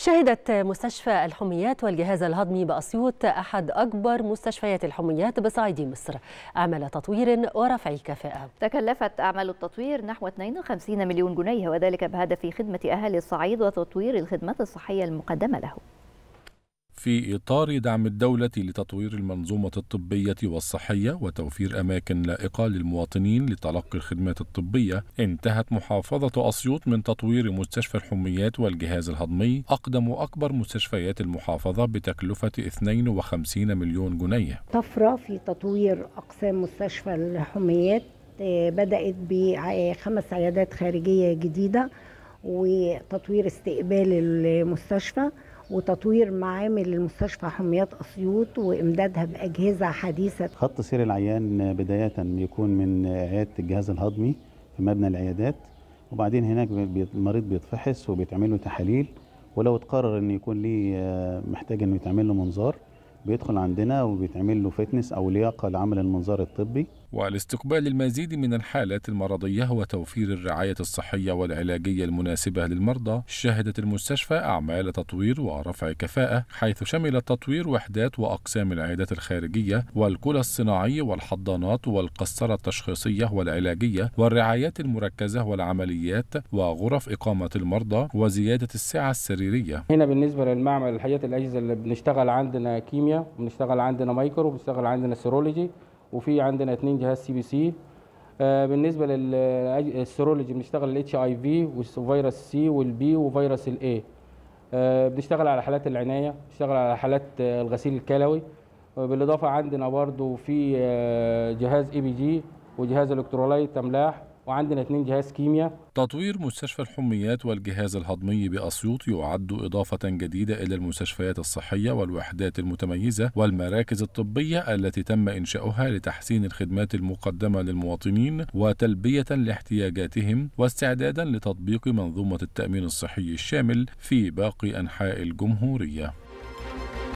شهدت مستشفى الحميات والجهاز الهضمي بأسيوط أحد أكبر مستشفيات الحميات بصعيد مصر أعمال تطوير ورفع كفاءة تكلفت أعمال التطوير نحو 52 مليون جنيه وذلك بهدف خدمة أهالي الصعيد وتطوير الخدمات الصحية المقدمة لهم في إطار دعم الدولة لتطوير المنظومة الطبية والصحية وتوفير أماكن لائقة للمواطنين لتلقي الخدمات الطبية، انتهت محافظة أسيوط من تطوير مستشفى الحميات والجهاز الهضمي، أقدم وأكبر مستشفيات المحافظة بتكلفة 52 مليون جنيه. طفرة في تطوير أقسام مستشفى الحميات آه، بدأت بخمس آه، عيادات خارجية جديدة وتطوير استقبال المستشفى وتطوير معامل المستشفى حميات اسيوط وامدادها باجهزه حديثه خط سير العيان بدايه بيكون من عياده الجهاز الهضمي في مبنى العيادات وبعدين هناك المريض بيتفحص وبيتعمل له تحاليل ولو اتقرر ان يكون ليه آه، محتاج انه يتعمل له منظار بيدخل عندنا وبيتعمل له فتنس او لياقه لعمل المنظار الطبي والاستقبال المزيد من الحالات المرضية وتوفير الرعاية الصحية والعلاجية المناسبة للمرضى شهدت المستشفى أعمال تطوير ورفع كفاءة حيث شمل التطوير وحدات وأقسام العيادات الخارجية والكلى الصناعي والحضانات والقسطرة التشخيصية والعلاجية والرعايات المركزة والعمليات وغرف إقامة المرضى وزيادة السعة السريرية هنا بالنسبة للمعمل الحاجات الأجهزة اللي بنشتغل عندنا كيمياء بنشتغل عندنا مايكرو بنشتغل عندنا سيرولوجي وفي عندنا اثنين جهاز سي بي سي بالنسبه للسيرولوجي بنشتغل الاتش اي في والفيروس سي والبي وفيروس الاي آه، بنشتغل على حالات العنايه بنشتغل على حالات آه، الغسيل الكلوي آه، بالاضافه عندنا برضو في جهاز اي بي جي وجهاز الكترولايت املاح وعندنا اثنين جهاز كيمياء تطوير مستشفى الحميات والجهاز الهضمي بأسيوط يعد إضافة جديدة إلى المستشفيات الصحية والوحدات المتميزة والمراكز الطبية التي تم إنشاؤها لتحسين الخدمات المقدمة للمواطنين وتلبية لاحتياجاتهم واستعدادا لتطبيق منظومة التأمين الصحي الشامل في باقي أنحاء الجمهورية